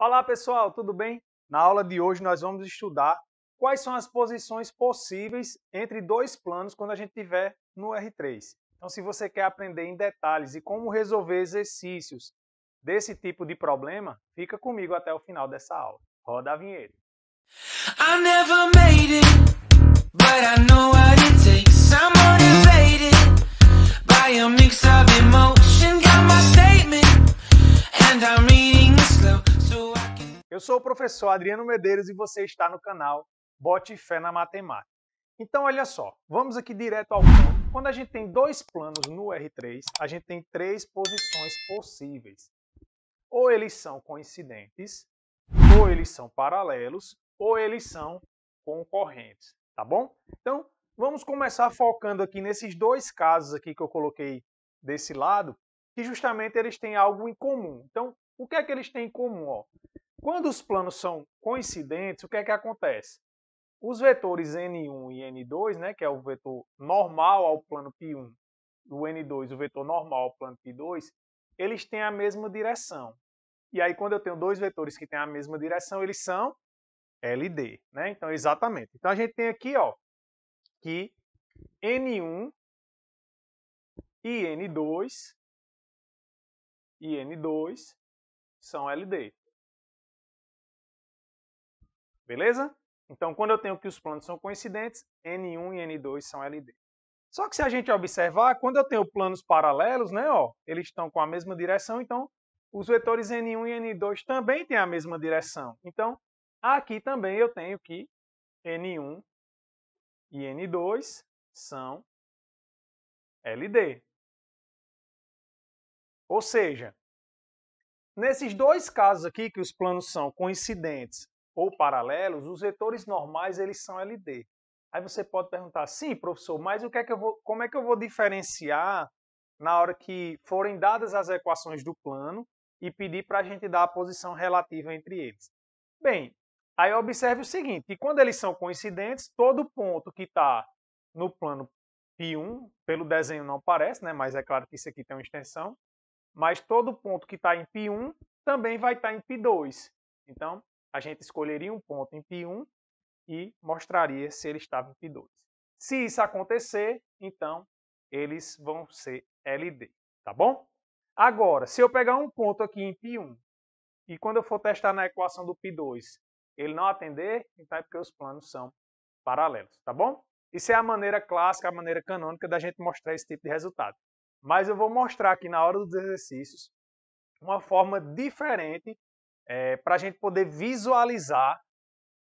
Olá pessoal, tudo bem? Na aula de hoje nós vamos estudar quais são as posições possíveis entre dois planos quando a gente tiver no R3. Então se você quer aprender em detalhes e como resolver exercícios desse tipo de problema, fica comigo até o final dessa aula. Roda a vinheta. I never made it, but I know what it takes. I'm motivated by a mix of emotion, got my statement, and I'm reading. Eu sou o professor Adriano Medeiros e você está no canal Bote Fé na Matemática. Então, olha só, vamos aqui direto ao ponto. Quando a gente tem dois planos no R3, a gente tem três posições possíveis. Ou eles são coincidentes, ou eles são paralelos, ou eles são concorrentes, tá bom? Então, vamos começar focando aqui nesses dois casos aqui que eu coloquei desse lado, que justamente eles têm algo em comum. Então, o que é que eles têm em comum? Ó? Quando os planos são coincidentes, o que é que acontece? Os vetores N1 e N2, né, que é o vetor normal ao plano P1, o N2, o vetor normal ao plano P2, eles têm a mesma direção. E aí, quando eu tenho dois vetores que têm a mesma direção, eles são LD, né? Então, exatamente. Então, a gente tem aqui, ó, que N1 e N2 e N2 são LD. Beleza? Então, quando eu tenho que os planos são coincidentes, N1 e N2 são LD. Só que se a gente observar, quando eu tenho planos paralelos, né, ó, eles estão com a mesma direção, então os vetores N1 e N2 também têm a mesma direção. Então, aqui também eu tenho que N1 e N2 são LD. Ou seja, nesses dois casos aqui, que os planos são coincidentes ou paralelos, os vetores normais eles são LD. Aí você pode perguntar, sim, professor, mas o que é que eu vou, como é que eu vou diferenciar na hora que forem dadas as equações do plano e pedir para a gente dar a posição relativa entre eles? Bem, aí observe o seguinte, que quando eles são coincidentes, todo ponto que está no plano P1, pelo desenho não parece, né? mas é claro que isso aqui tem uma extensão, mas todo ponto que está em P1 também vai estar tá em P2. Então, a gente escolheria um ponto em P1 e mostraria se ele estava em P2. Se isso acontecer, então eles vão ser LD, tá bom? Agora, se eu pegar um ponto aqui em P1 e quando eu for testar na equação do P2, ele não atender, então é porque os planos são paralelos, tá bom? Isso é a maneira clássica, a maneira canônica da gente mostrar esse tipo de resultado. Mas eu vou mostrar aqui na hora dos exercícios uma forma diferente é, para a gente poder visualizar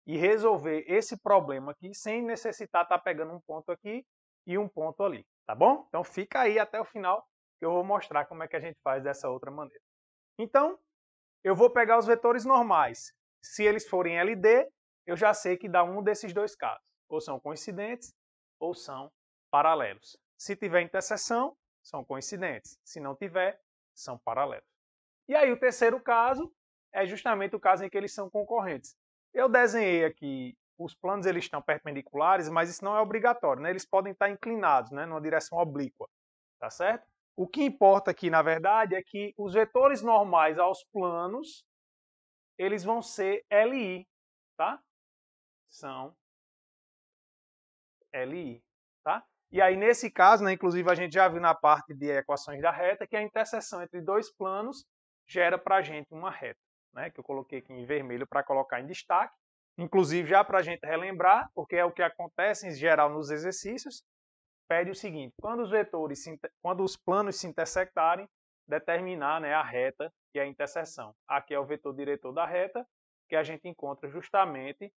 e resolver esse problema aqui sem necessitar estar tá pegando um ponto aqui e um ponto ali, tá bom? Então fica aí até o final que eu vou mostrar como é que a gente faz dessa outra maneira. Então, eu vou pegar os vetores normais. Se eles forem LD, eu já sei que dá um desses dois casos. Ou são coincidentes ou são paralelos. Se tiver interseção, são coincidentes. Se não tiver, são paralelos. E aí o terceiro caso é justamente o caso em que eles são concorrentes. Eu desenhei aqui, os planos eles estão perpendiculares, mas isso não é obrigatório, né? Eles podem estar inclinados, né, numa direção oblíqua, tá certo? O que importa aqui, na verdade, é que os vetores normais aos planos, eles vão ser LI, tá? São LI, tá? E aí, nesse caso, né, inclusive, a gente já viu na parte de equações da reta que a interseção entre dois planos gera para a gente uma reta né, que eu coloquei aqui em vermelho para colocar em destaque, inclusive já para a gente relembrar, porque é o que acontece em geral nos exercícios, pede o seguinte: quando os vetores, quando os planos se intersectarem, determinar né, a reta e a interseção. Aqui é o vetor diretor da reta, que a gente encontra justamente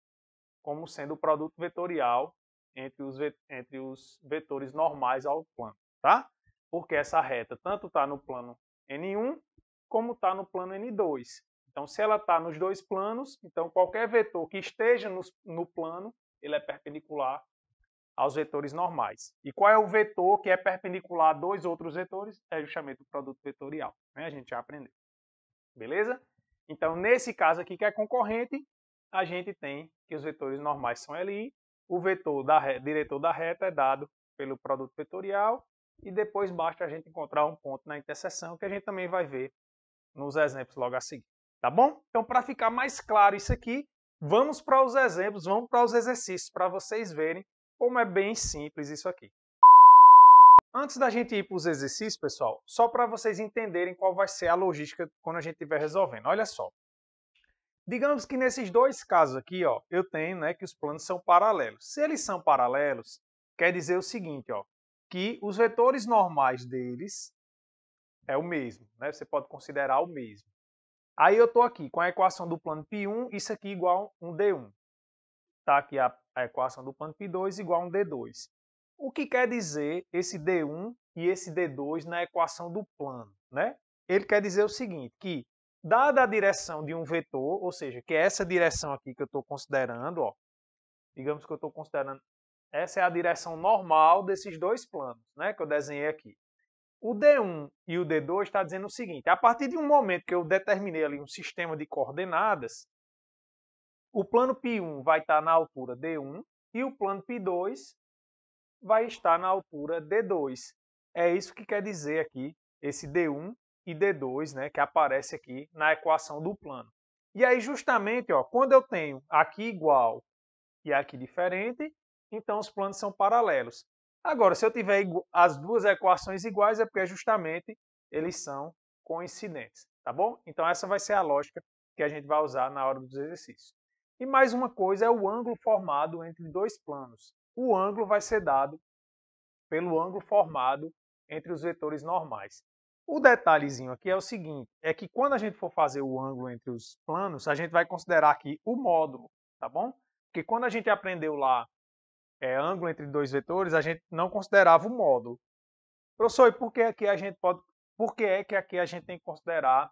como sendo o produto vetorial entre os, entre os vetores normais ao plano, tá? Porque essa reta tanto está no plano N1 como está no plano N2. Então, se ela está nos dois planos, então qualquer vetor que esteja no, no plano, ele é perpendicular aos vetores normais. E qual é o vetor que é perpendicular a dois outros vetores? É justamente o produto vetorial. Né? A gente já aprendeu. Beleza? Então, nesse caso aqui, que é concorrente, a gente tem que os vetores normais são LI, o vetor da reta, diretor da reta é dado pelo produto vetorial, e depois basta a gente encontrar um ponto na interseção, que a gente também vai ver nos exemplos logo a seguir. Tá bom? Então, para ficar mais claro isso aqui, vamos para os exemplos, vamos para os exercícios, para vocês verem como é bem simples isso aqui. Antes da gente ir para os exercícios, pessoal, só para vocês entenderem qual vai ser a logística quando a gente estiver resolvendo. Olha só. Digamos que nesses dois casos aqui, ó, eu tenho né, que os planos são paralelos. Se eles são paralelos, quer dizer o seguinte, ó, que os vetores normais deles é o mesmo. Né? Você pode considerar o mesmo. Aí eu estou aqui com a equação do plano π1, isso aqui igual a um d1. Está aqui a, a equação do plano π2 igual a um d2. O que quer dizer esse d1 e esse d2 na equação do plano? Né? Ele quer dizer o seguinte, que dada a direção de um vetor, ou seja, que é essa direção aqui que eu estou considerando, ó, digamos que eu estou considerando, essa é a direção normal desses dois planos né, que eu desenhei aqui. O D1 e o D2 está dizendo o seguinte: a partir de um momento que eu determinei ali um sistema de coordenadas, o plano P1 tá vai estar na altura D1 e o plano P2 vai estar na altura D2. É isso que quer dizer aqui esse D1 e D2, né, que aparece aqui na equação do plano. E aí, justamente, ó, quando eu tenho aqui igual e aqui diferente, então os planos são paralelos. Agora, se eu tiver as duas equações iguais, é porque justamente eles são coincidentes, tá bom? Então essa vai ser a lógica que a gente vai usar na hora dos exercícios. E mais uma coisa é o ângulo formado entre dois planos. O ângulo vai ser dado pelo ângulo formado entre os vetores normais. O detalhezinho aqui é o seguinte, é que quando a gente for fazer o ângulo entre os planos, a gente vai considerar aqui o módulo, tá bom? Porque quando a gente aprendeu lá é, ângulo entre dois vetores, a gente não considerava o módulo. Professor, e por que aqui a gente pode. Por que é que aqui a gente tem que considerar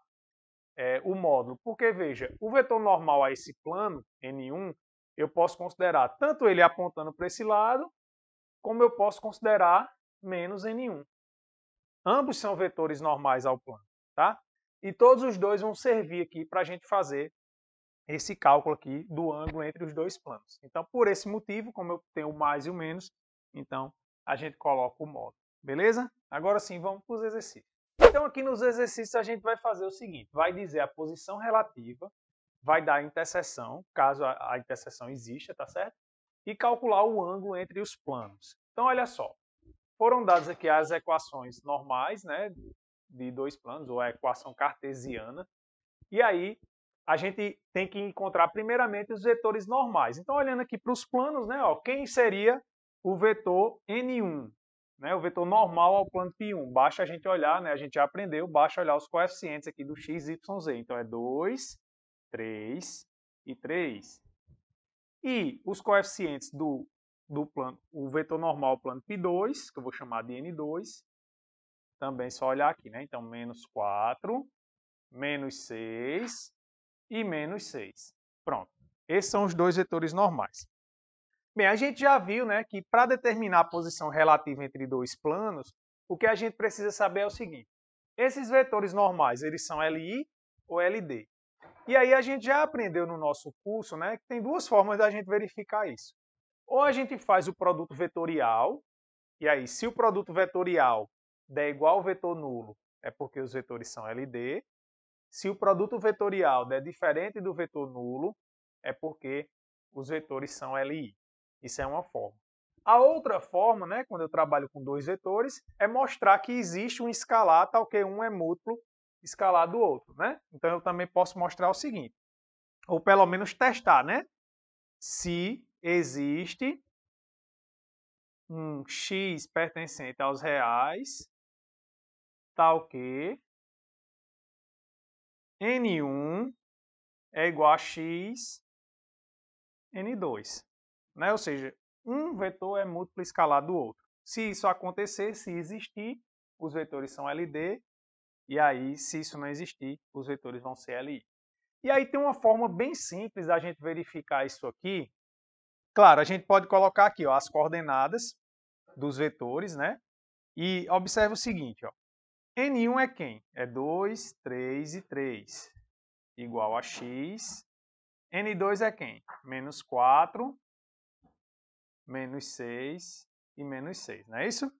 é, o módulo? Porque, veja, o vetor normal a esse plano, N1, eu posso considerar tanto ele apontando para esse lado, como eu posso considerar menos N1. Ambos são vetores normais ao plano, tá? E todos os dois vão servir aqui para a gente fazer esse cálculo aqui do ângulo entre os dois planos. Então, por esse motivo, como eu tenho mais e o menos, então a gente coloca o módulo. Beleza? Agora sim, vamos para os exercícios. Então, aqui nos exercícios, a gente vai fazer o seguinte. Vai dizer a posição relativa, vai dar a interseção, caso a, a interseção exista, tá certo? E calcular o ângulo entre os planos. Então, olha só. Foram dadas aqui as equações normais, né? De dois planos, ou a equação cartesiana. E aí, a gente tem que encontrar primeiramente os vetores normais. Então, olhando aqui para os planos, né, ó, quem seria o vetor N1? Né, o vetor normal ao plano P1. Basta a gente olhar, né, a gente já aprendeu, basta olhar os coeficientes aqui do x, y, z. Então, é 2, 3 e 3. E os coeficientes do, do plano, o vetor normal ao plano P2, que eu vou chamar de N2, também só olhar aqui, né? Então, menos 4, menos 6 e menos 6. Pronto. Esses são os dois vetores normais. Bem, a gente já viu né, que para determinar a posição relativa entre dois planos, o que a gente precisa saber é o seguinte. Esses vetores normais, eles são LI ou LD. E aí a gente já aprendeu no nosso curso né, que tem duas formas da gente verificar isso. Ou a gente faz o produto vetorial, e aí se o produto vetorial der igual ao vetor nulo, é porque os vetores são LD, se o produto vetorial é diferente do vetor nulo, é porque os vetores são LI. Isso é uma forma. A outra forma, né, quando eu trabalho com dois vetores, é mostrar que existe um escalar tal que um é múltiplo escalar do outro. Né? Então eu também posso mostrar o seguinte, ou pelo menos testar, né? Se existe um x pertencente aos reais, tal que N1 é igual a x N2. Né? Ou seja, um vetor é múltiplo escalar do outro. Se isso acontecer, se existir, os vetores são LD, e aí, se isso não existir, os vetores vão ser LI. E aí tem uma forma bem simples da gente verificar isso aqui. Claro, a gente pode colocar aqui ó, as coordenadas dos vetores, né? E observe o seguinte, ó. N1 é quem? É 2, 3 e 3, igual a x. N2 é quem? Menos 4, menos 6 e menos 6, não é isso?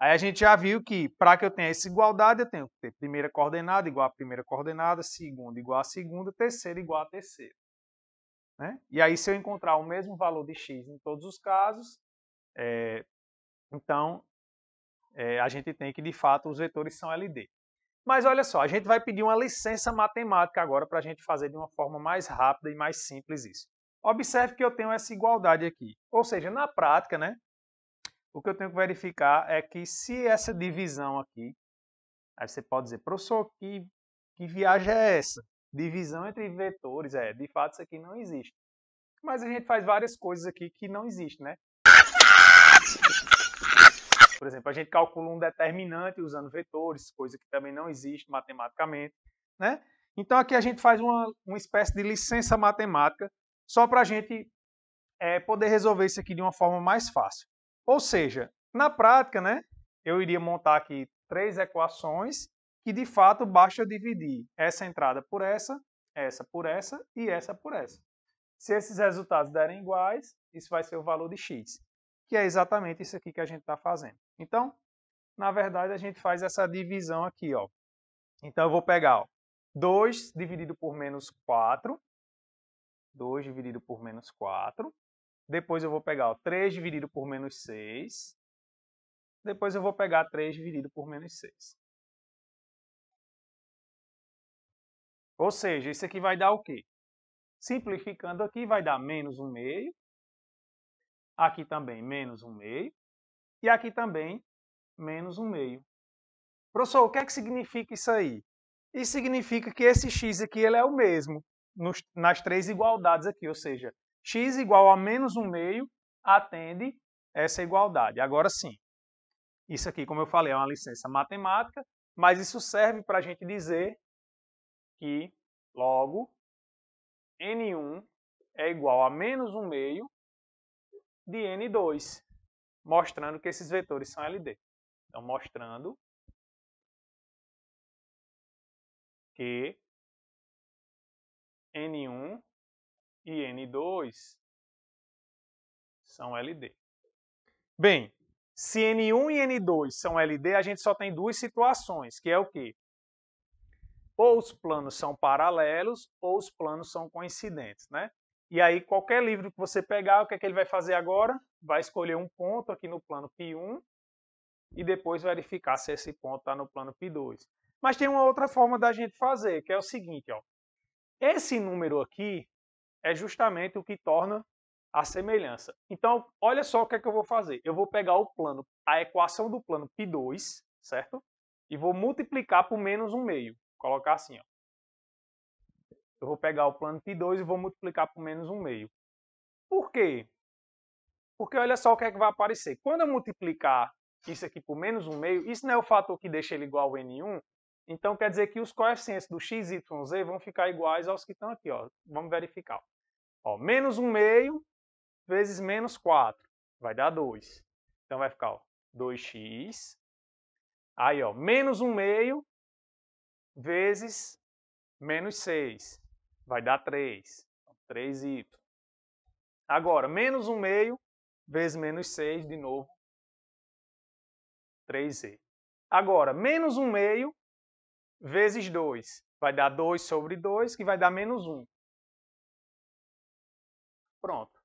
Aí a gente já viu que para que eu tenha essa igualdade, eu tenho que ter primeira coordenada igual a primeira coordenada, segunda igual a segunda, terceira igual a terceira. Né? E aí, se eu encontrar o mesmo valor de x em todos os casos, é, então é, a gente tem que, de fato, os vetores são LD. Mas olha só, a gente vai pedir uma licença matemática agora para a gente fazer de uma forma mais rápida e mais simples isso. Observe que eu tenho essa igualdade aqui. Ou seja, na prática, né, o que eu tenho que verificar é que se essa divisão aqui, aí você pode dizer, professor, que, que viagem é essa? Divisão entre vetores, é, de fato isso aqui não existe. Mas a gente faz várias coisas aqui que não existem, né? Por exemplo, a gente calcula um determinante usando vetores, coisa que também não existe matematicamente. Né? Então aqui a gente faz uma, uma espécie de licença matemática só para a gente é, poder resolver isso aqui de uma forma mais fácil. Ou seja, na prática, né, eu iria montar aqui três equações que de fato basta dividir essa entrada por essa, essa por essa e essa por essa. Se esses resultados derem iguais, isso vai ser o valor de x, que é exatamente isso aqui que a gente está fazendo. Então, na verdade, a gente faz essa divisão aqui. Ó. Então, eu vou pegar ó, 2 dividido por menos 4. 2 dividido por menos 4. Depois eu vou pegar ó, 3 dividido por menos 6. Depois eu vou pegar 3 dividido por menos 6. Ou seja, isso aqui vai dar o quê? Simplificando aqui, vai dar menos 1 meio. Aqui também, menos 1 meio. E aqui também, menos um meio. Professor, o que é que significa isso aí? Isso significa que esse x aqui ele é o mesmo nos, nas três igualdades aqui, ou seja, x igual a menos um meio atende essa igualdade. Agora sim, isso aqui, como eu falei, é uma licença matemática, mas isso serve para a gente dizer que, logo, n1 é igual a menos um meio de n2 mostrando que esses vetores são LD. Então, mostrando que N1 e N2 são LD. Bem, se N1 e N2 são LD, a gente só tem duas situações, que é o quê? Ou os planos são paralelos ou os planos são coincidentes, né? E aí, qualquer livro que você pegar, o que é que ele vai fazer agora? Vai escolher um ponto aqui no plano P1 e depois verificar se esse ponto está no plano P2. Mas tem uma outra forma da gente fazer, que é o seguinte, ó. Esse número aqui é justamente o que torna a semelhança. Então, olha só o que é que eu vou fazer. Eu vou pegar o plano, a equação do plano P2, certo? E vou multiplicar por menos um meio. Vou colocar assim, ó. Eu vou pegar o plano π2 e vou multiplicar por menos 1 meio. Por quê? Porque olha só o que é que vai aparecer. Quando eu multiplicar isso aqui por menos 1 meio, isso não é o fator que deixa ele igual ao n1, então quer dizer que os coeficientes do x, y, z vão ficar iguais aos que estão aqui. Ó. Vamos verificar. Ó, menos 1 meio vezes menos 4 vai dar 2. Então vai ficar ó, 2x. Aí, ó, menos 1 meio vezes menos 6 vai dar 3. Então, 3y. Agora, menos 1 meio vezes menos 6, de novo, 3z. Agora, menos 1 meio vezes 2, vai dar 2 sobre 2, que vai dar menos 1. Pronto.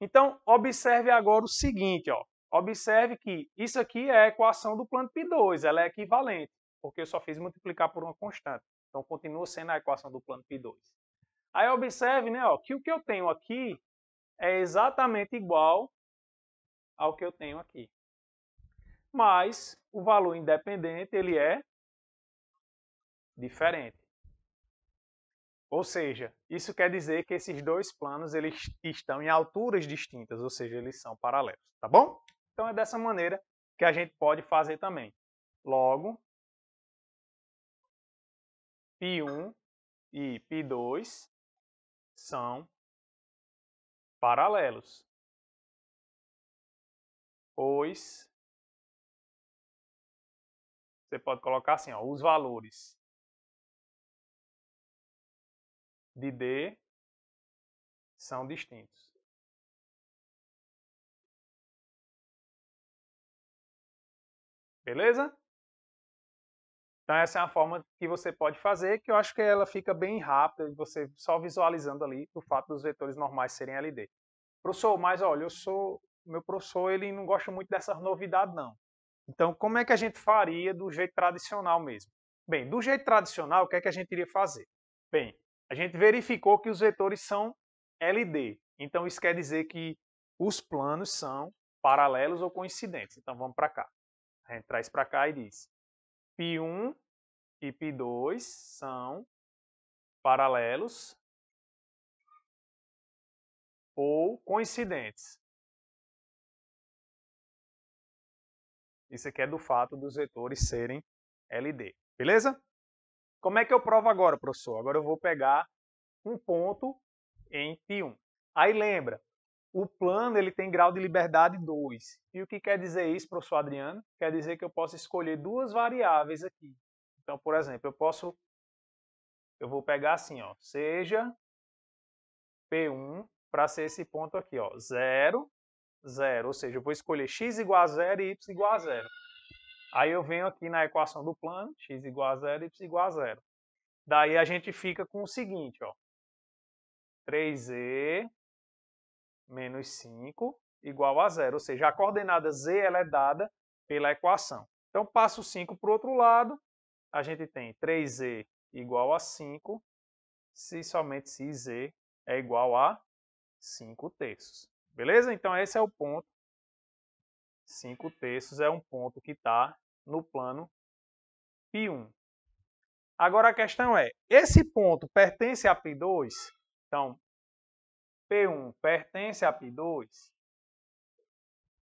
Então, observe agora o seguinte, ó. Observe que isso aqui é a equação do plano P2, ela é equivalente, porque eu só fiz multiplicar por uma constante. Então, continua sendo a equação do plano P2. Aí, observe né, ó, que o que eu tenho aqui é exatamente igual ao que eu tenho aqui. Mas o valor independente ele é diferente. Ou seja, isso quer dizer que esses dois planos eles estão em alturas distintas, ou seja, eles são paralelos, tá bom? Então é dessa maneira que a gente pode fazer também. Logo, π1 e π2 são paralelos, pois você pode colocar assim, ó, os valores de D são distintos. Beleza? Então essa é uma forma que você pode fazer, que eu acho que ela fica bem rápida, você só visualizando ali o fato dos vetores normais serem LD. Professor, mas olha, eu sou, meu professor, ele não gosta muito dessas novidades não. Então como é que a gente faria do jeito tradicional mesmo? Bem, do jeito tradicional, o que é que a gente iria fazer? Bem, a gente verificou que os vetores são LD. Então isso quer dizer que os planos são paralelos ou coincidentes. Então vamos para cá. A gente traz para cá e diz π1 e π2 são paralelos ou coincidentes. Isso aqui é do fato dos vetores serem LD, beleza? Como é que eu provo agora, professor? Agora eu vou pegar um ponto em π1. Aí lembra, o plano ele tem grau de liberdade 2. E o que quer dizer isso, professor Adriano? Quer dizer que eu posso escolher duas variáveis aqui. Então, por exemplo, eu posso eu vou pegar assim, ó, seja P1 para ser esse ponto aqui, ó, 0, 0, ou seja, eu vou escolher x igual a 0 e y igual a 0. Aí eu venho aqui na equação do plano, x igual a 0, y igual a 0. Daí a gente fica com o seguinte, ó, 3e menos 5 igual a zero. Ou seja, a coordenada z ela é dada pela equação. Então, passo 5 para o outro lado, a gente tem 3z igual a 5, se somente se z é igual a 5 terços. Beleza? Então, esse é o ponto. 5 terços é um ponto que está no plano P1. Agora, a questão é, esse ponto pertence a P2? Então, P1 pertence a P2,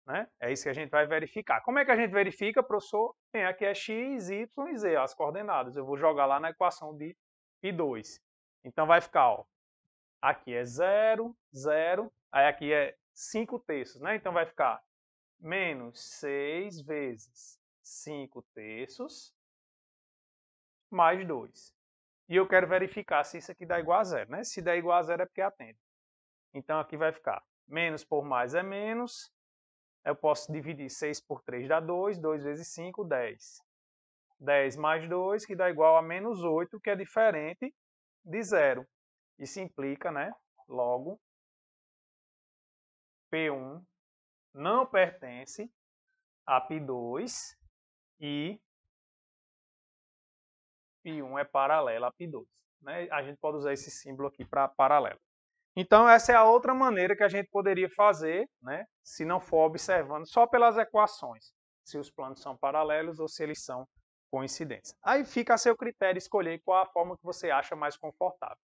né? É isso que a gente vai verificar. Como é que a gente verifica, professor? Bem, aqui é x, y e z, as coordenadas. Eu vou jogar lá na equação de P2. Então vai ficar, ó, aqui é 0, 0, aí aqui é 5 terços, né? Então vai ficar menos 6 vezes 5 terços mais 2. E eu quero verificar se isso aqui dá igual a zero, né? Se der igual a zero é porque atende. Então aqui vai ficar menos por mais é menos. Eu posso dividir 6 por 3 dá 2, 2 vezes 5, 10. 10 mais 2, que dá igual a menos 8, que é diferente de zero. Isso implica, né, logo, P1 não pertence a P2 e P1 é paralelo a P2. Né? A gente pode usar esse símbolo aqui para paralelo. Então, essa é a outra maneira que a gente poderia fazer, né, se não for observando só pelas equações, se os planos são paralelos ou se eles são coincidentes. Aí fica a seu critério escolher qual a forma que você acha mais confortável.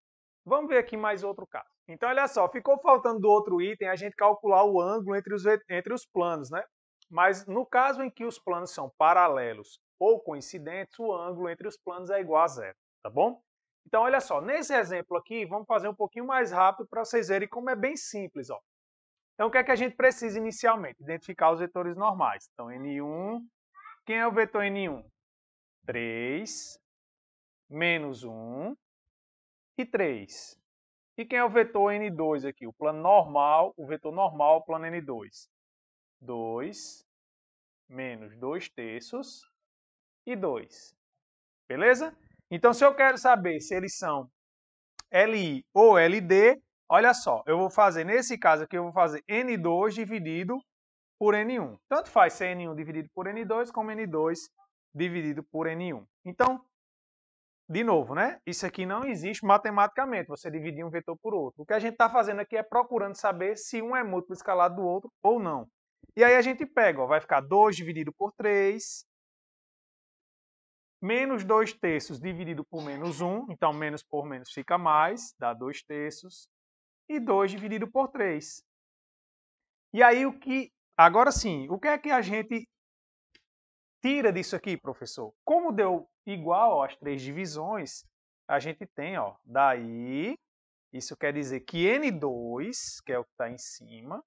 Vamos ver aqui mais outro caso. Então, olha só, ficou faltando do outro item a gente calcular o ângulo entre os, entre os planos, né? Mas no caso em que os planos são paralelos ou coincidentes, o ângulo entre os planos é igual a zero, tá bom? Então, olha só, nesse exemplo aqui, vamos fazer um pouquinho mais rápido para vocês verem como é bem simples. Ó. Então, o que é que a gente precisa inicialmente? Identificar os vetores normais. Então, N1, quem é o vetor N1? 3, menos 1 e 3. E quem é o vetor N2 aqui? O plano normal, o vetor normal, o plano N2. 2, menos 2 terços e 2. Beleza? Então, se eu quero saber se eles são LI ou LD, olha só, eu vou fazer, nesse caso aqui, eu vou fazer N2 dividido por N1. Tanto faz ser N1 dividido por N2, como N2 dividido por N1. Então, de novo, né? Isso aqui não existe matematicamente, você dividir um vetor por outro. O que a gente está fazendo aqui é procurando saber se um é múltiplo escalado do outro ou não. E aí a gente pega, ó, vai ficar 2 dividido por 3, Menos 2 terços dividido por menos 1, então menos por menos fica mais, dá 2 terços. E 2 dividido por 3. E aí o que. Agora sim, o que é que a gente tira disso aqui, professor? Como deu igual ó, às três divisões, a gente tem, ó, daí, isso quer dizer que N2, que é o que está em cima,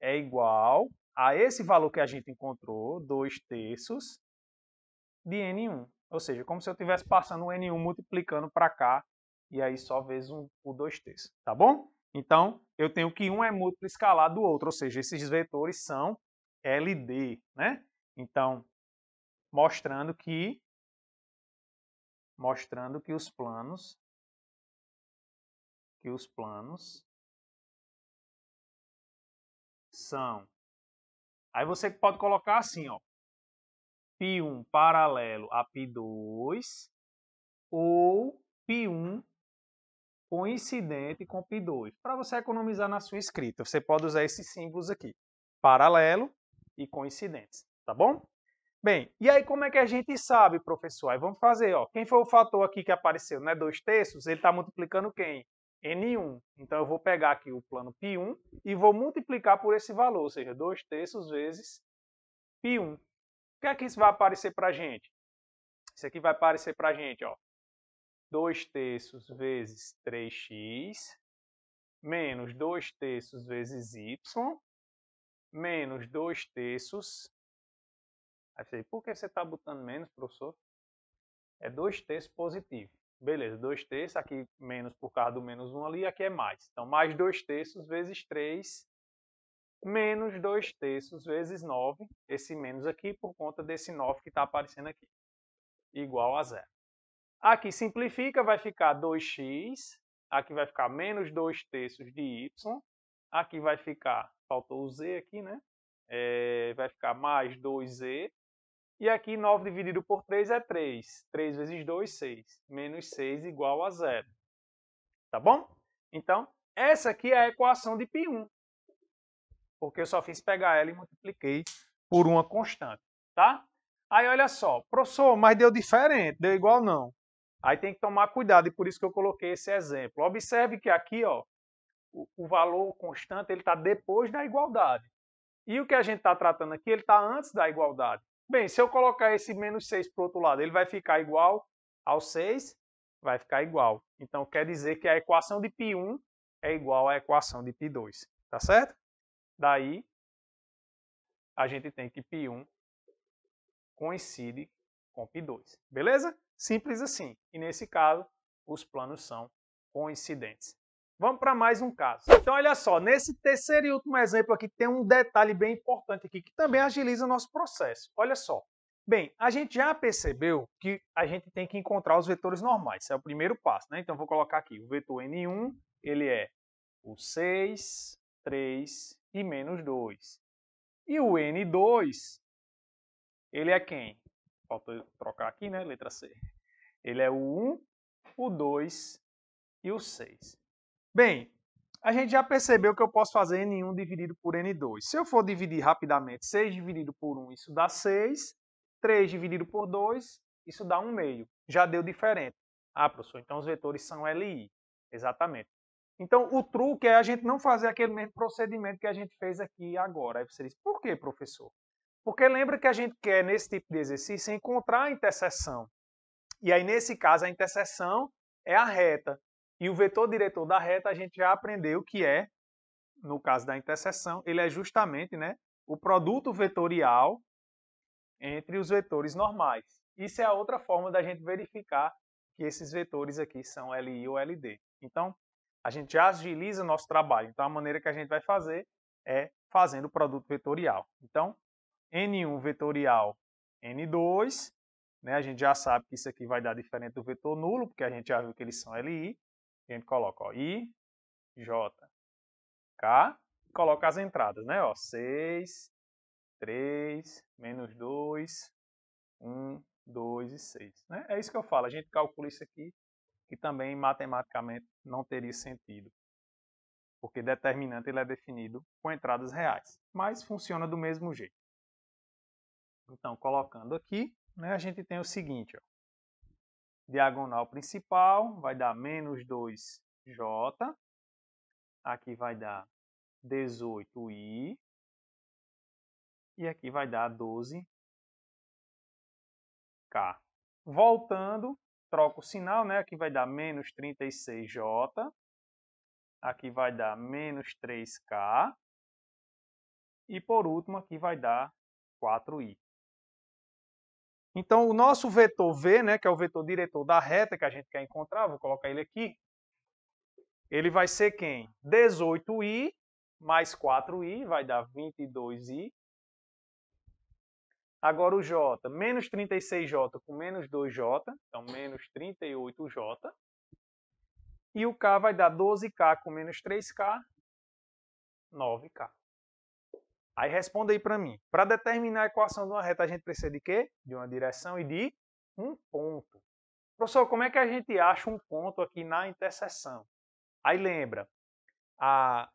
é igual a esse valor que a gente encontrou, 2 terços, de N1. Ou seja, como se eu estivesse passando o N1 multiplicando para cá e aí só vezes um, o 2 terços, tá bom? Então, eu tenho que um é múltiplo escalar do outro, ou seja, esses vetores são LD, né? Então, mostrando que mostrando que os planos que os planos são. Aí você pode colocar assim, ó, π1 paralelo a π2 ou π1 coincidente com π2. Para você economizar na sua escrita, você pode usar esses símbolos aqui, paralelo e coincidentes, tá bom? Bem, e aí como é que a gente sabe, professor? Aí vamos fazer, ó, quem foi o fator aqui que apareceu, né, dois terços, ele está multiplicando quem? N1. Então eu vou pegar aqui o plano π1 e vou multiplicar por esse valor, ou seja, 2 terços vezes π1. O que é que isso vai aparecer para a gente? Isso aqui vai aparecer para a gente, ó. 2 terços vezes 3x, menos 2 terços vezes y, menos 2 terços. Aí você, por que você está botando menos, professor? É 2 terços positivo. Beleza, 2 terços, aqui menos por causa do menos 1 ali, aqui é mais. Então, mais 2 terços vezes 3 menos 2 terços vezes 9, esse menos aqui, por conta desse 9 que está aparecendo aqui, igual a zero. Aqui simplifica, vai ficar 2x, aqui vai ficar menos 2 terços de y, aqui vai ficar, faltou o z aqui, né? É, vai ficar mais 2z, e aqui 9 dividido por 3 é 3, 3 vezes 2, 6, menos 6 igual a zero, tá bom? Então, essa aqui é a equação de π 1 porque eu só fiz pegar ela e multipliquei por uma constante, tá? Aí olha só, professor, mas deu diferente, deu igual não. Aí tem que tomar cuidado e por isso que eu coloquei esse exemplo. Observe que aqui, ó, o, o valor constante ele está depois da igualdade. E o que a gente está tratando aqui, ele está antes da igualdade. Bem, se eu colocar esse menos 6 para o outro lado, ele vai ficar igual ao 6? Vai ficar igual. Então, quer dizer que a equação de π1 é igual à equação de π2, tá certo? Daí, a gente tem que π1 coincide com π2. Beleza? Simples assim. E nesse caso, os planos são coincidentes. Vamos para mais um caso. Então, olha só, nesse terceiro e último exemplo aqui, tem um detalhe bem importante aqui, que também agiliza o nosso processo. Olha só. Bem, a gente já percebeu que a gente tem que encontrar os vetores normais. Esse é o primeiro passo, né? Então, vou colocar aqui o vetor N1, ele é o 6, 3 e menos 2. E o N2, ele é quem? Falta trocar aqui, né? Letra C. Ele é o 1, o 2 e o 6. Bem, a gente já percebeu que eu posso fazer N1 dividido por N2. Se eu for dividir rapidamente 6 dividido por 1, isso dá 6. 3 dividido por 2, isso dá 1 meio. Já deu diferente. Ah, professor, então os vetores são LI. Exatamente. Então, o truque é a gente não fazer aquele mesmo procedimento que a gente fez aqui agora. Aí você diz, por que, professor? Porque lembra que a gente quer, nesse tipo de exercício, é encontrar a interseção. E aí, nesse caso, a interseção é a reta. E o vetor diretor da reta a gente já aprendeu que é, no caso da interseção, ele é justamente né, o produto vetorial entre os vetores normais. Isso é a outra forma da gente verificar que esses vetores aqui são LI ou LD. Então, a gente agiliza o nosso trabalho. Então, a maneira que a gente vai fazer é fazendo o produto vetorial. Então, N1 vetorial N2, né? a gente já sabe que isso aqui vai dar diferente do vetor nulo, porque a gente já viu que eles são LI. A gente coloca ó, I, J, K, e coloca as entradas, né? Ó, 6, 3, menos 2, 1, 2 e 6. Né? É isso que eu falo, a gente calcula isso aqui que também matematicamente não teria sentido, porque determinante ele é definido com entradas reais, mas funciona do mesmo jeito. Então, colocando aqui, né, a gente tem o seguinte, ó, diagonal principal vai dar menos 2j, aqui vai dar 18i, e aqui vai dar 12k. Voltando, troco o sinal, né? Aqui vai dar menos 36J. Aqui vai dar menos 3K. E por último, aqui vai dar 4i. Então, o nosso vetor V, né, que é o vetor diretor da reta que a gente quer encontrar, vou colocar ele aqui, ele vai ser quem? 18i mais 4i vai dar 22i Agora o J, menos 36J com menos 2J, então menos 38J. E o K vai dar 12K com menos 3K, 9K. Aí responda aí para mim. Para determinar a equação de uma reta, a gente precisa de quê? De uma direção e de um ponto. Professor, como é que a gente acha um ponto aqui na interseção? Aí lembra, a,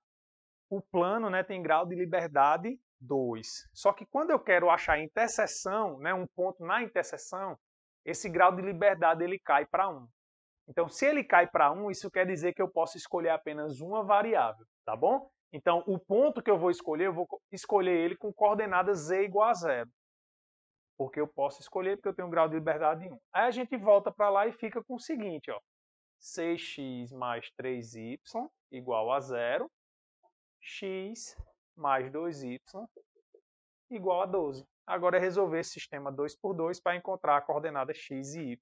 o plano né, tem grau de liberdade 2. Só que quando eu quero achar interseção, né, um ponto na interseção, esse grau de liberdade ele cai para 1. Então, se ele cai para 1, isso quer dizer que eu posso escolher apenas uma variável, tá bom? Então, o ponto que eu vou escolher, eu vou escolher ele com coordenada z igual a zero. Porque eu posso escolher, porque eu tenho um grau de liberdade de 1. Aí a gente volta para lá e fica com o seguinte, ó. 6x mais 3y igual a zero. x mais 2y igual a 12. Agora é resolver esse sistema 2 por 2 para encontrar a coordenada x e y.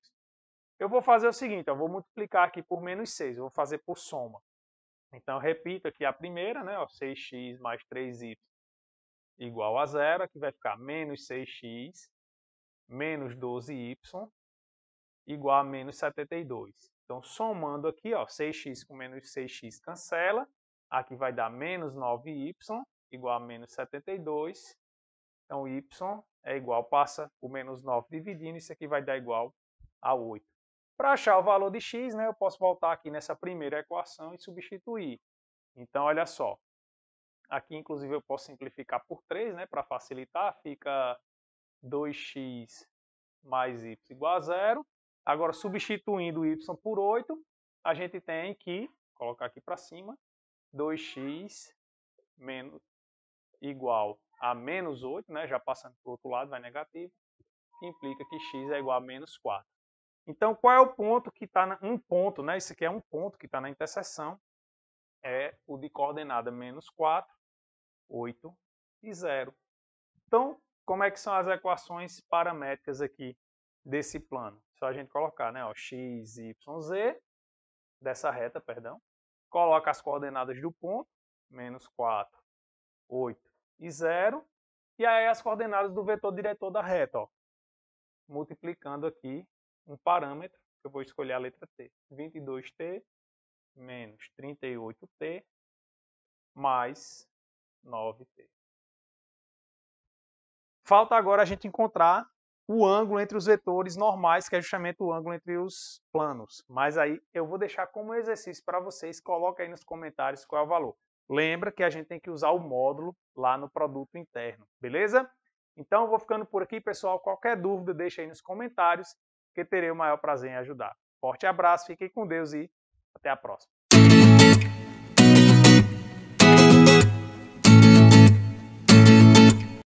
Eu vou fazer o seguinte, eu vou multiplicar aqui por menos 6, eu vou fazer por soma. Então, repito aqui a primeira, né, ó, 6x mais 3y igual a zero, que vai ficar menos 6x menos 12y igual a menos 72. Então, somando aqui, ó, 6x com menos 6x cancela, aqui vai dar menos 9y igual a menos 72. Então, y é igual, passa o menos 9 dividindo, isso aqui vai dar igual a 8. Para achar o valor de x, né, eu posso voltar aqui nessa primeira equação e substituir. Então, olha só. Aqui, inclusive, eu posso simplificar por 3, né, para facilitar. Fica 2x mais y igual a zero. Agora, substituindo y por 8, a gente tem que, colocar aqui para cima, 2x menos igual a menos 8, né, já passando para o outro lado, vai negativo, que implica que x é igual a menos 4. Então, qual é o ponto que está na... um ponto, né? Isso aqui é um ponto que está na interseção, é o de coordenada menos 4, 8 e 0. Então, como é que são as equações paramétricas aqui desse plano? Só a gente colocar, né? Ó, x, y, z, dessa reta, perdão. Coloca as coordenadas do ponto, menos 4, 8 e zero. E aí as coordenadas do vetor diretor da reta, ó, multiplicando aqui um parâmetro, que eu vou escolher a letra T. 22T menos 38T mais 9T. Falta agora a gente encontrar o ângulo entre os vetores normais, que é justamente o ângulo entre os planos. Mas aí eu vou deixar como exercício para vocês, coloca aí nos comentários qual é o valor lembra que a gente tem que usar o módulo lá no produto interno, beleza? Então, eu vou ficando por aqui, pessoal. Qualquer dúvida, deixa aí nos comentários, que terei o maior prazer em ajudar. Forte abraço, fiquem com Deus e até a próxima.